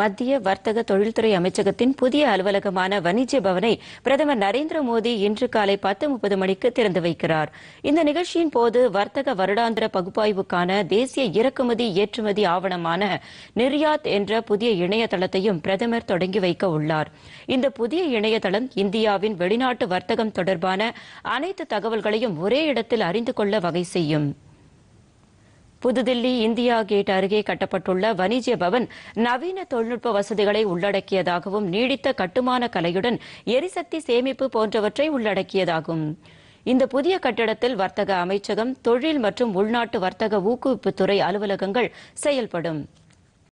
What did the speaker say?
மத்திய வர்த்தக தொழில்துறை அமைச்சகத்தின் புதிய அலுவலகமான வணிஜ பவனை பிரதமர் நரேந்திர மோடி இன்று காலை பத்து முப்பது மணிக்கு திறந்து வைக்கிறார் இந்த நிகழ்ச்சியின் போது வர்த்தக வருடாந்திர பகுப்பாய்வுக்கான தேசிய இறக்குமதி ஏற்றுமதி ஆவணமான நிர்யாத் என்ற புதிய இணையதளத்தையும் பிரதமர் தொடங்கி வைக்க உள்ளார் இந்த புதிய இணையதளம் இந்தியாவின் வெளிநாட்டு வர்த்தகம் தொடர்பான அனைத்து தகவல்களையும் ஒரே இடத்தில் அறிந்து கொள்ள வகை செய்யும் புதுதில்லி இந்தியா கேட் அருகே கட்டப்பட்டுள்ள வணிஜ பவன் நவீன தொழில்நுட்ப வசதிகளை உள்ளடக்கியதாகவும் நீடித்த கட்டுமான கலையுடன் எரிசக்தி சேமிப்பு போன்றவற்றை உள்ளடக்கியதாகும் இந்த புதிய கட்டிடத்தில் வர்த்தக அமைச்சகம் தொழில் மற்றும் உள்நாட்டு வர்த்தக ஊக்குவிப்புத்துறை அலுவலகங்கள் செயல்படும்